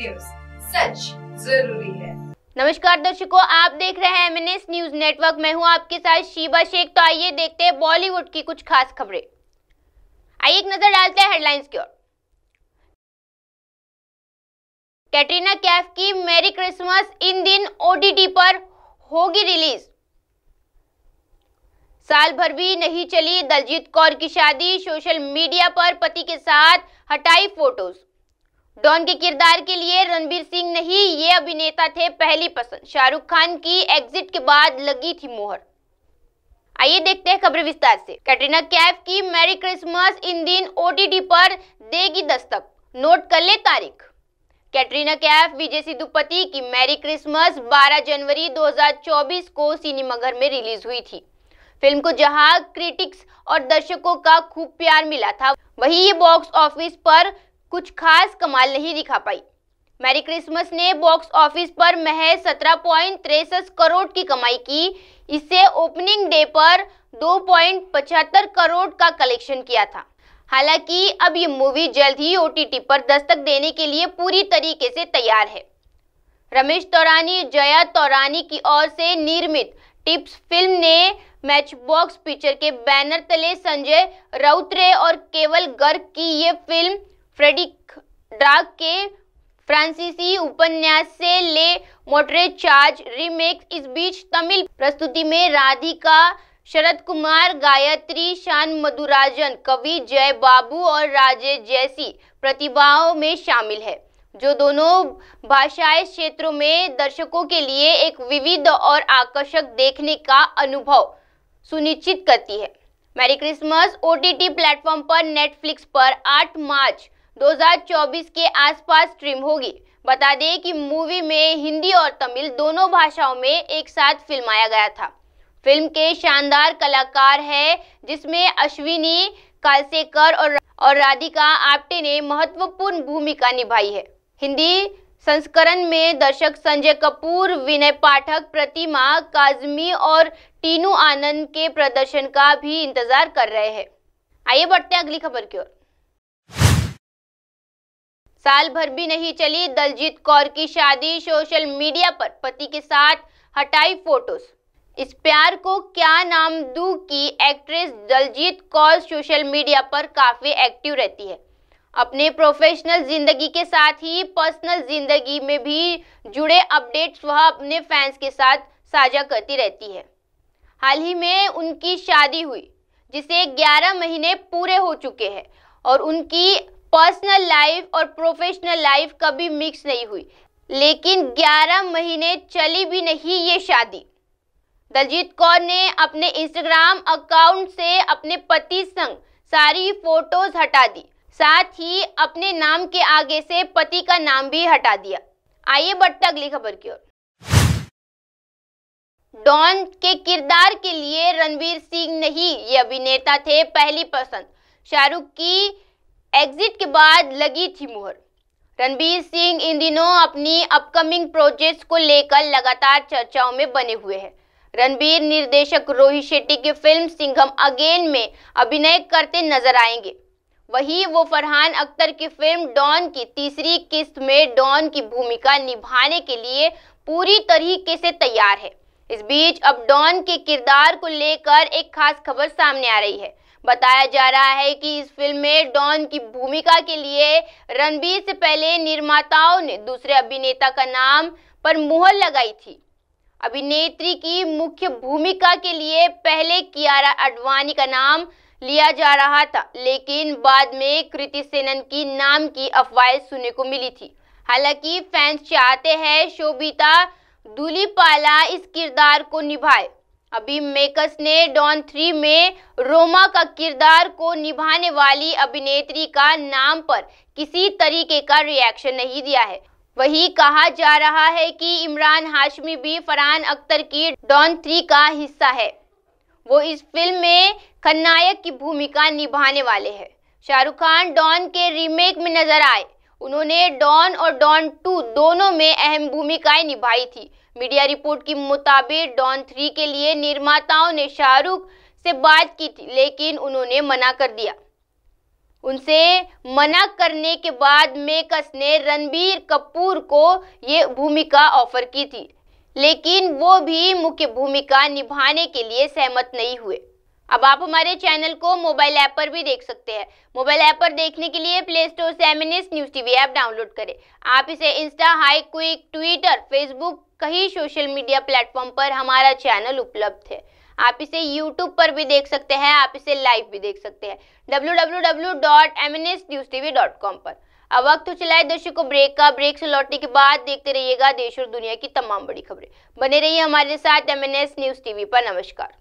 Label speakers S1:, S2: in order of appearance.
S1: news सच जरूरी है नमस्कार दर्शकों आप देख रहे हैं एमएनएस न्यूज नेटवर्क मैं हूं आपके साथ शीबा शेख तो आइए देखते हैं बॉलीवुड की कुछ खास खबरें आइए एक नजर डालते हैं हेडलाइंस की ओर कैटरीना कैफ की मैरी क्रिसमस इन दिन ओटीटी पर होगी रिलीज साल भर भी नहीं चली दलजीत कौर की शादी सोशल मीडिया पर पति के साथ हटाई फोटोज डॉन तो के किरदार के लिए रणबीर सिंह नहीं ये अभिनेता थे पहली पसंद शाहरुख खान की एग्जिट के बाद लगी थी मोहर आइए देखते हैं खबर विस्तार से कैटरीना कैफ की मैरी क्रिसमस इन दिन ओटीटी पर देगी दस्तक नोट कर ले तारीख कैटरीना कैफ विजय सिद्धुपति की मैरी क्रिसमस 12 जनवरी 2024 को सिनेमाघर में रिलीज हुई थी फिल्म को जहां क्रिटिक्स और दर्शकों का खूब प्यार मिला था वहीं ये बॉक्स ऑफिस पर कुछ खास कमाल नहीं दिखा पाई मैरी क्रिसमस ने बॉक्स ऑफिस पर महज सत्रह पॉइंट तिरसठ करोड़ की कमाई की इससे ओपनिंग डे पर दो पॉइंट पचहत्तर करोड़ का कलेक्शन किया था हालांकि अब ये मूवी जल्द ही ओ पर दस्तक देने के लिए पूरी तरीके से तैयार है रमेश तौरानी जया तौरानी की ओर से निर्मित टिप्स फिल्म ने मैच बॉक्स पिक्चर के बैनर तले संजय राउतरे और केवल गर्ग की ये फिल्म फ्रेडिक ड्राग के फ्रांसीसी उपन्यास से ले मोटरे चार्ज रीमेक्स इस बीच तमिल प्रस्तुति में राधिका शरद कुमार गायत्री शान मधुराजन कवि जय बाबू और राजे जैसी प्रतिभाओं में शामिल है जो दोनों भाषाएं क्षेत्रों में दर्शकों के लिए एक विविध और आकर्षक देखने का अनुभव सुनिश्चित करती है मैरी क्रिसमस ओटीटी प्लेटफॉर्म पर नेटफ्लिक्स पर 8 मार्च 2024 के आसपास स्ट्रीम होगी बता दें कि मूवी में हिंदी और तमिल दोनों भाषाओं में एक साथ फिल्माया गया था फिल्म के शानदार कलाकार है जिसमें अश्विनी कालसेकर और और राधिका आप्टे ने महत्वपूर्ण भूमिका निभाई है हिंदी संस्करण में दर्शक संजय कपूर विनय पाठक प्रतिमा काजमी और टीनू आनंद के प्रदर्शन का भी इंतजार कर रहे हैं आइए बढ़ते हैं अगली खबर की ओर साल भर भी नहीं चली दलजीत कौर की शादी सोशल मीडिया पर पति के साथ हटाई फोटोज इस प्यार को क्या नाम दू की actress Daljeet Kaur social media पर काफ़ी एक्टिव रहती है अपने प्रोफेशनल जिंदगी के साथ ही पर्सनल जिंदगी में भी जुड़े अपडेट्स वह अपने फैंस के साथ साझा करती रहती है हाल ही में उनकी शादी हुई जिसे 11 महीने पूरे हो चुके हैं और उनकी पर्सनल लाइफ और प्रोफेशनल लाइफ कभी मिक्स नहीं हुई लेकिन 11 महीने चली भी नहीं ये शादी दलजीत कौर ने अपने इंस्टाग्राम अकाउंट से अपने पति संग सारी फोटोज हटा दी साथ ही अपने नाम के आगे से पति का नाम भी हटा दिया आइए बढ़ते अगली खबर की ओर डॉन के किरदार के लिए रणवीर सिंह नहीं ये अभिनेता थे पहली पसंद शाहरुख की एग्जिट के बाद लगी थी मुहर रणबीर सिंह इन दिनों अपनी अपकमिंग प्रोजेक्ट्स को लेकर लगातार चर्चाओं में बने हुए हैं रणबीर निर्देशक रोहित शेट्टी की फिल्म सिंघम अगेन में अभिनय करते नजर आएंगे वहीं वो फरहान अख्तर की फिल्म डॉन की तीसरी किस्त में डॉन की भूमिका निभाने के लिए पूरी तरीके से तैयार है इस बीच अब डॉन के किरदार को लेकर एक खास खबर सामने आ रही है बताया जा रहा है कि इस फिल्म में डॉन की भूमिका के लिए रणबीर से पहले निर्माताओं ने दूसरे अभिनेता का नाम पर मुहर लगाई थी अभिनेत्री की मुख्य भूमिका के लिए पहले कियारा अडवाणी का नाम लिया जा रहा था लेकिन बाद में कृति सेनन की नाम की अफवाहें सुनने को मिली थी हालांकि फैंस चाहते हैं शोभिता दुलीपाला इस किरदार को निभाए अभी मेकर्स ने डॉन थ्री में रोमा का किरदार को निभाने वाली अभिनेत्री का नाम पर किसी तरीके का रिएक्शन नहीं दिया है वही कहा जा रहा है कि इमरान हाशमी भी फरहान अख्तर की डॉन थ्री का हिस्सा है वो इस फिल्म में खननायक की भूमिका निभाने वाले हैं शाहरुख खान डॉन के रीमेक में नजर आए उन्होंने डॉन और डॉन टू दोनों में अहम भूमिकाएं निभाई थी मीडिया रिपोर्ट के मुताबिक डॉन थ्री के लिए निर्माताओं ने शाहरुख से बात की थी लेकिन उन्होंने मना कर दिया उनसे मना करने के बाद मेकस ने रणबीर कपूर को ये भूमिका ऑफर की थी लेकिन वो भी मुख्य भूमिका निभाने के लिए सहमत नहीं हुए अब आप हमारे चैनल को मोबाइल ऐप पर भी देख सकते हैं मोबाइल ऐप पर देखने के लिए प्ले स्टोर से M news TV app download करें आप इसे इंस्टा हाई क्विक ट्विटर फेसबुक कई सोशल मीडिया प्लेटफॉर्म पर हमारा चैनल उपलब्ध है आप इसे यूट्यूब पर भी देख सकते हैं आप इसे लाइव भी देख सकते हैं डब्ल्यू पर अब वक्त हो तो चला है दर्शकों को ब्रेक का ब्रेक से लौटने के बाद देखते रहिएगा देश और दुनिया की तमाम बड़ी खबरें बने रहिए हमारे साथ एम न्यूज टीवी पर नमस्कार